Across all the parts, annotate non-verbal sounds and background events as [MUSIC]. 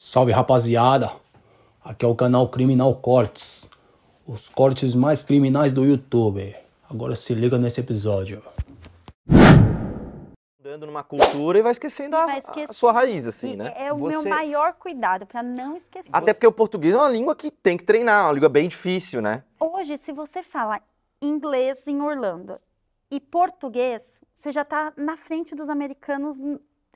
Salve rapaziada, aqui é o canal Criminal Cortes, os cortes mais criminais do YouTube. Agora se liga nesse episódio. Dando numa cultura e vai esquecendo a, vai esquecer. a sua raiz, assim, né? É o Você- meu maior cuidado pra não esquecer. Até porque o português é uma língua que tem que treinar, uma língua bem difícil, né? Hoje, se você fala inglês em Orlando e português, você já tá na frente dos americanos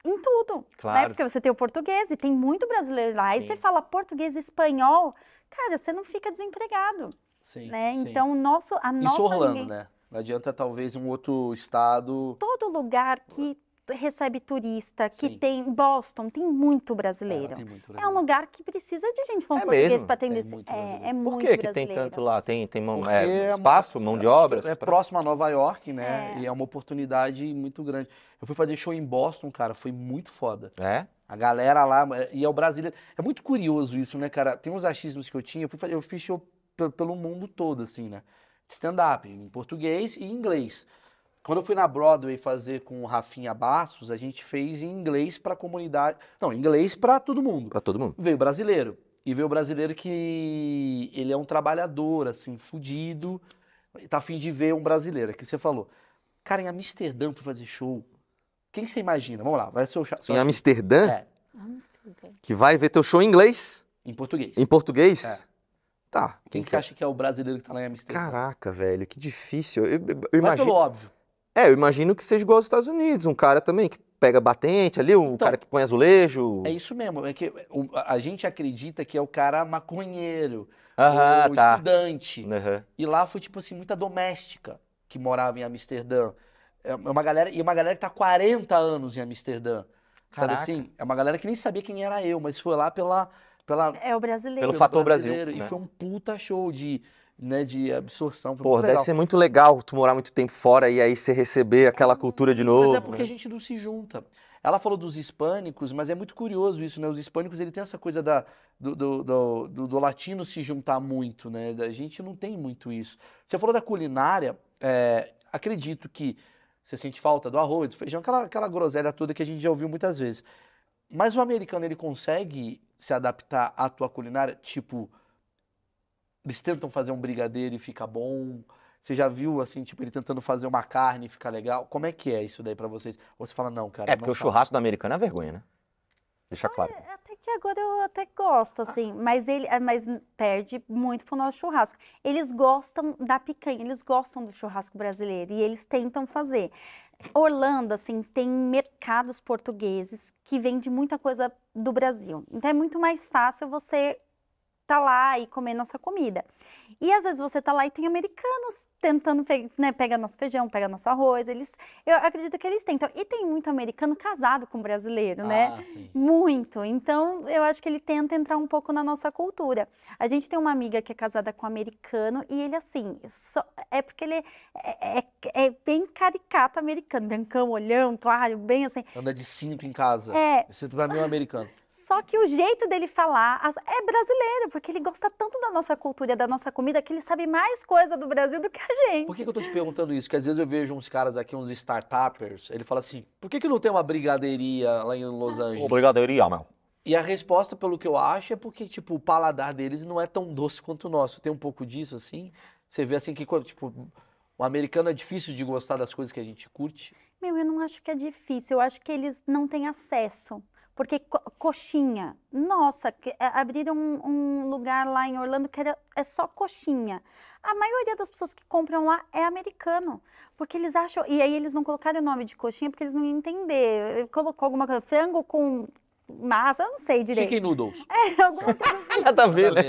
em tudo. Né? Claro. Né? Porque você tem o português e tem muito brasileiro lá. Sim. E você fala português e espanhol, cara, você não fica desempregado. Sim, né? Sim. Então, nosso, a Isso nossa... Orlando, ninguém... né? Não adianta talvez um outro estado... Todo lugar que recebe turista, que Sim. tem Boston, tem muito é, brasileiro. É, tem muito brasileiro. É um lugar que precisa de gente falando é português para atender. é, é muito Por que, que tem tanto lá? Tem, tem mão, é, é espaço, mão de obras? É pra... É próximo a Nova York, né? E é uma oportunidade muito grande. Eu fui fazer show em Boston, cara, foi muito foda. É? A galera lá, e é o brasileiro. É muito curioso isso, né, cara? Tem uns achismos que eu tinha, eu, fui, eu fiz show pelo mundo todo, assim, né? Stand-up, em português e em inglês. Quando eu fui na Broadway fazer com o Rafinha Bastos, a gente fez em inglês para a comunidade. Não, inglês para todo mundo. Para todo mundo. Veio brasileiro. E veio brasileiro que ele é um trabalhador, assim, fudido. Tá afim de ver um brasileiro. É que você falou. Cara, em Amsterdã para fazer show. Quem que você imagina? Vamos lá, vai ser o show. Em Amsterdã? É. Amsterdã. Que vai ver teu show em inglês? Em português. Em português? É. Tá. Quem, quem então que você acha que é o brasileiro que tá lá em Amsterdã? Caraca, velho, que difícil. Eu, eu, eu imagino. É pelo óbvio. É, eu imagino que seja igual aos Estados Unidos, um cara também que pega batente ali, um então, cara que põe azulejo. É isso mesmo, é que o, a gente acredita que é o cara maconheiro, o, ah, tá. estudante. Uhum. E lá foi tipo assim, muita doméstica que morava em Amsterdã. É, é uma galera, e é uma galera que tá 40 anos em Amsterdã. Caraca. Sabe assim? É uma galera que nem sabia quem era eu, mas foi lá pela. pela é o brasileiro. Pelo, pelo fator brasileiro. Né? E foi um puta show de né, de absorção. Pô, deve legal. ser muito legal tu morar muito tempo fora e aí você receber aquela uhum, cultura de novo. Mas é porque né? a gente não se junta. Ela falou dos hispânicos, mas é muito curioso isso, né? Os hispânicos, ele tem essa coisa da, do, do, do, do latino se juntar muito, né? A gente não tem muito isso. Você falou da culinária, é, acredito que você sente falta do arroz, do feijão, aquela, aquela groselha toda que a gente já ouviu muitas vezes. Mas o americano, ele consegue se adaptar à tua culinária? Tipo, eles tentam fazer um brigadeiro e fica bom. Você já viu, assim, tipo, ele tentando fazer uma carne e fica legal? Como é que é isso daí para vocês? Ou você fala, não, cara. É, porque o churrasco da americana é vergonha, né? Deixa é, claro. É, até que agora eu até gosto, assim, mas ele é, mas perde muito pro nosso churrasco. Eles gostam da picanha, eles gostam do churrasco brasileiro e eles tentam fazer. Orlando, assim, tem mercados portugueses que vendem muita coisa do Brasil. Então é muito mais fácil você tá lá e comer nossa comida. E às vezes você tá lá e tem americanos tentando né, pega nosso feijão, pega nosso arroz. Eles, eu acredito que eles tentam. E tem muito americano casado com brasileiro, né? ah, né? Sim. Muito. Então eu acho que ele tenta entrar um pouco na nossa cultura. A gente tem uma amiga que é casada com um americano e ele assim, só, é porque ele é, é, é, bem caricato americano, brancão, olhão, claro, bem assim. Anda de cinto em casa. É. Você pra é americano. Só que o jeito dele falar é brasileiro, porque ele gosta tanto da nossa cultura, da nossa comida, que ele sabe mais coisa do Brasil do que a gente. É por que, que eu tô te perguntando isso? Porque às vezes eu vejo uns caras aqui, uns startuppers, ele fala assim, por que, que não tem uma brigadeiria lá em Los Angeles? Brigadeiria, meu. E a resposta, pelo que eu acho, é porque, tipo, o paladar deles não é tão doce quanto o nosso. Tem um pouco disso, assim? Você vê, assim, que, tipo, o americano é difícil de gostar das coisas que a gente curte? Meu, eu não acho que é difícil. Eu acho que eles não têm acesso. Porque co coxinha, nossa, que, abriram um, um, lugar lá em Orlando que era, é só coxinha. A maioria das pessoas que compram lá é americano, porque eles acham. E aí eles não colocaram o nome de coxinha porque eles não iam entender. Colocou alguma coisa, frango com massa, eu não sei direito. Chicken noodles. [LAUGHS] É, alguma coisa [LAUGHS] assim. Nada a ver, né?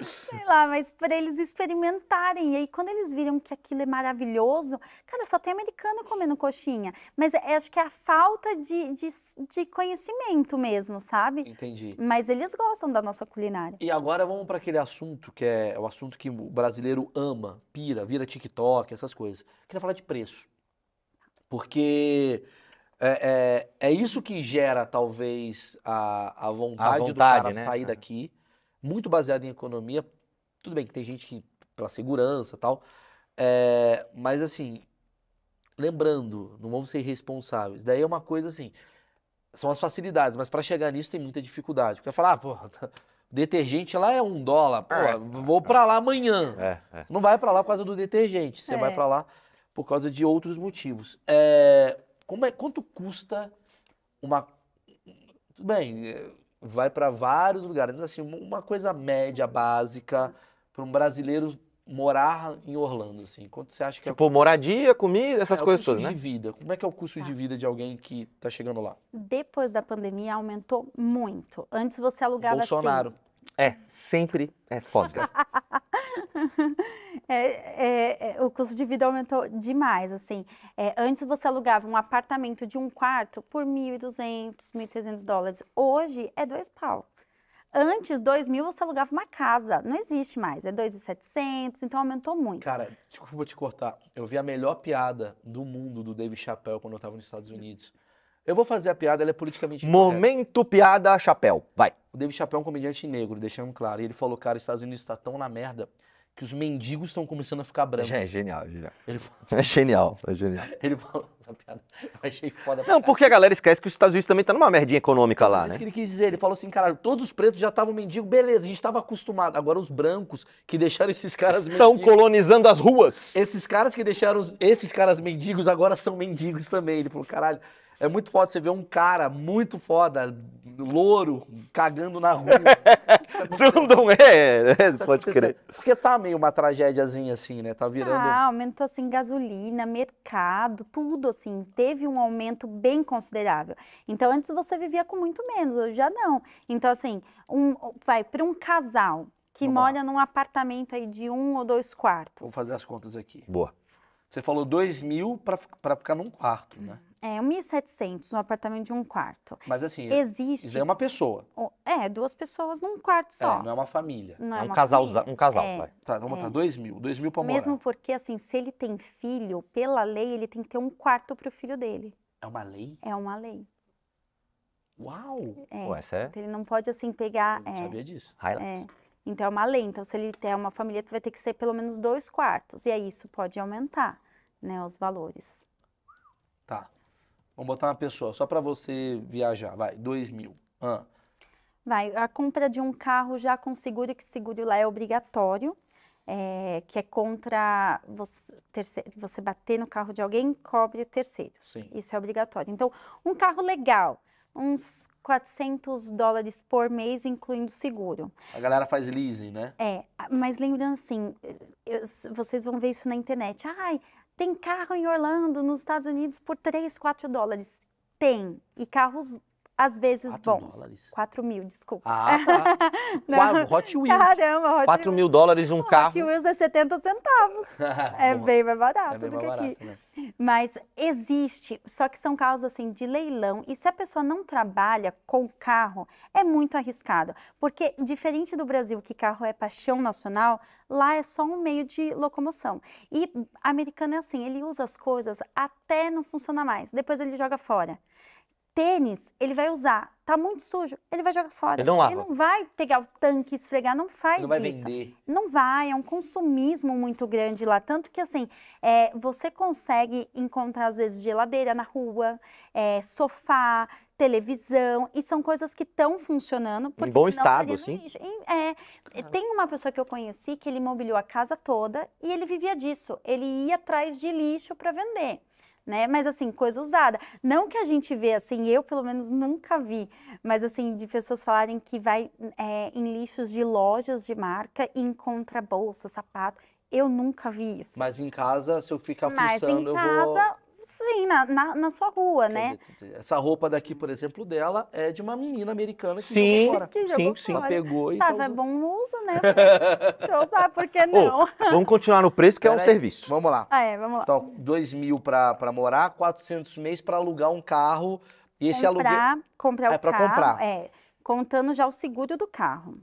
sei lá, mas para eles experimentarem. E aí, quando eles viram que aquilo é maravilhoso, cara, só tem americano comendo coxinha. Mas é, acho que é a falta de, de, de, conhecimento mesmo, sabe? Entendi. Mas eles gostam da nossa culinária. E agora vamos para aquele assunto que é o assunto que o brasileiro ama, pira, vira TikTok, essas coisas. Eu queria falar de preço. Porque é, é, é isso que gera, talvez, a, a, vontade, a vontade do cara né? sair é. daqui, muito baseado em economia. Tudo bem que tem gente que, pela segurança tal, é, mas assim, lembrando, não vamos ser irresponsáveis. Daí é uma coisa assim, são as facilidades, mas para chegar nisso tem muita dificuldade. Porque falar, ah, porra, [LAUGHS] detergente lá é um dólar, pô, é. vou para lá amanhã. É, é. Não vai para lá por causa do detergente, você vai é. para lá por causa de outros motivos. É, como é, quanto custa uma. Tudo bem, vai para vários lugares, mas assim, uma coisa média, básica, para um brasileiro morar em Orlando, assim? Quanto você acha que é tipo, é... moradia, comida, essas é, coisas todas, né? de vida. Como é que é o custo de tá. vida de alguém que está chegando lá? Depois da pandemia aumentou muito. Antes você alugava assim, Bolsonaro. assim... É, sempre é foda. [LAUGHS] é, é, é, o custo de vida aumentou demais, assim. É, antes você alugava um apartamento de um quarto por 1.200, 1.300 dólares. Hoje é dois pau. Antes, 2 mil, você alugava uma casa. Não existe mais. É 2,700, então aumentou muito. Cara, desculpa te cortar. Eu vi a melhor piada do mundo do Dave Chappelle quando eu estava nos Estados Unidos. Eu vou fazer a piada, ela é politicamente Momento piada, chapéu. Vai. O David Chapéu é um comediante negro, deixando claro. E ele falou, cara, os Estados Unidos está tão na merda que os mendigos estão começando a ficar brancos. É genial, genial. Falou... [LAUGHS] É genial, é genial. [LAUGHS] Ele falou essa piada. Eu achei foda. Não, porque a galera esquece que os Estados Unidos também tá numa merdinha econômica lá, né? Isso que ele quis dizer. Ele falou assim, cara, todos os pretos já estavam mendigos, beleza, a gente estava acostumado. Agora os brancos que deixaram esses caras estão mendigos, colonizando as ruas. Esses caras que deixaram esses caras mendigos agora são mendigos também. Ele falou, caralho. É muito foda você ver um cara muito foda, louro, cagando na rua. [LAUGHS] Não é, é tá pode crer. Porque tá meio uma tragédiazinha assim, né? Tá virando. Ah, aumentou assim gasolina, mercado, tudo assim. Teve um aumento bem considerável. Então antes você vivia com muito menos, hoje já não. Então assim, um, vai para um casal que Vamos mora lá. num apartamento aí de um ou dois quartos. Vou fazer as contas aqui. Boa. Você falou 2 mil para ficar num quarto, né? É, 1.700, um apartamento de um quarto. Mas assim, existe. Isso é uma pessoa. É, duas pessoas num quarto só. É, não é uma família. Não é, é um, casal, um casal, é, vai. Tá, então vamos é. tá, 2 mil, 2 mil pra morar. Mesmo porque, assim, se ele tem filho, pela lei, ele tem que ter um quarto pro filho dele. É uma lei? É uma lei. Uau! É, Ué, essa é... Então ele não pode, assim, pegar... Eu não é, sabia disso. Highlights. É. Então, é uma lei. Então, se ele tem uma família, vai ter que ser pelo menos dois quartos. E aí, isso pode aumentar, né, os valores. Tá. Vamos botar uma pessoa, só para você viajar, vai, dois mil. Ah. Vai, a compra de um carro já com seguro, que seguro lá é obrigatório, é, que é contra você, terceiro, você bater no carro de alguém, cobre terceiros. Sim. Isso é obrigatório. Então, um carro legal, uns 400 dólares por mês, incluindo seguro. A galera faz leasing, né? É, mas lembrando assim, eu, vocês vão ver isso na internet. Ai, tem carro em Orlando, nos Estados Unidos, por 3, 4 dólares. Tem, e carros às vezes Quatro bons. Dólares. 4 mil, desculpa. Ah, tá. [LAUGHS] Quatro, Hot Wheels. Caramba, Hot 4 mil dólares um carro. Hot Wheels é 70 centavos. [LAUGHS] é bem mais barato é bem do que barato, aqui. Né? Mas existe, só que são carros assim de leilão. E se a pessoa não trabalha com carro, é muito arriscado. Porque, diferente do Brasil, que carro é paixão nacional, lá é só um meio de locomoção. E americano é assim, ele usa as coisas até não funcionar mais. Depois ele joga fora tênis, ele vai usar. Tá muito sujo, ele vai jogar fora. Ele não lava. Ele não vai pegar o tanque e esfregar, não faz não vai isso. Vender. Não vai, é um consumismo muito grande lá. Tanto que, assim, é, você consegue encontrar, às vezes, geladeira na rua, é, sofá, televisão, e são coisas que estão funcionando. Em bom estado, sim. É, Tem uma pessoa que eu conheci que ele mobiliou a casa toda e ele vivia disso. Ele ia atrás de lixo para vender né? Mas assim, coisa usada. Não que a gente vê assim, eu pelo menos nunca vi, mas assim, de pessoas falarem que vai é, em lixos de lojas de marca e encontra bolsa, sapato. Eu nunca vi isso. Mas em casa, se eu ficar Mas em casa, Sim, na, na, na sua rua, né? Quer né? dizer, Essa roupa daqui, por exemplo, dela é de uma menina americana que Sim. jogou fora. Que jogou Sim, sim. Ela pegou e tá Tava usando. Então é bom uso, né? [LAUGHS] Deixa eu usar, por que não? Ô, [LAUGHS] vamos continuar no preço, que é um Peraí, serviço. Vamos lá. Ah, é, vamos lá. Então, 2 mil pra, pra morar, 400 mês pra alugar um carro. E esse aluguel... comprar, comprar É o é, carro. comprar. É, contando já o seguro do carro.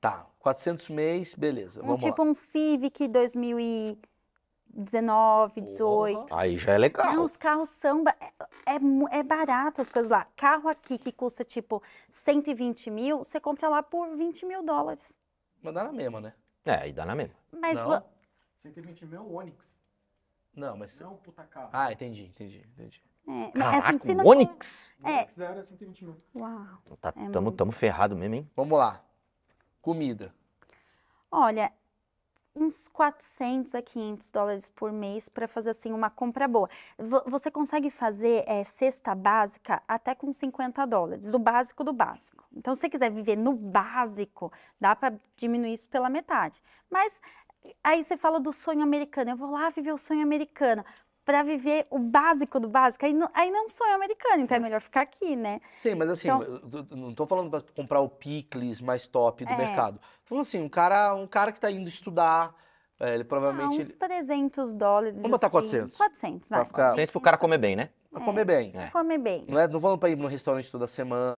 Tá, 400 mês, beleza, Um vamos tipo lá. um Civic 2000 e... 19, 18. Aí já é legal. Não, os carros são. É, é, é barato as coisas lá. Carro aqui que custa tipo 120 mil, você compra lá por 20 mil dólares. Mas dá na mesma, né? É, aí dá na mesma. Mas. Não. 120 mil é o Onix. Não, mas. Não é um puta carro. Ah, entendi, entendi, entendi. É, assim, Caraca, assim, não... Onix? É. Onix era 120 é mil. Uau. Tá, é tamo, tamo ferrado mesmo, hein? Vamos lá. Comida. Olha, uns 400 a 500 dólares por mês para fazer assim uma compra boa. V você consegue fazer é, cesta básica até com 50 dólares, o básico do básico. Então, se você quiser viver no básico, dá para diminuir isso pela metade. Mas aí você fala do sonho americano, eu vou lá viver o sonho americano para viver o básico do básico, aí não, aí não sou eu americano, então é melhor ficar aqui, né? Sim, mas assim, então, não estou falando para comprar o picles mais top do é. mercado. Falando assim, um cara, um cara que está indo estudar, é, ele provavelmente... Ah, uns 300 dólares, Vamos botar assim, 400. 400, vai. para ficar... pro cara comer bem, né? É, pra é, comer bem. Comer bem. Não, é, não vamos para ir no restaurante toda semana.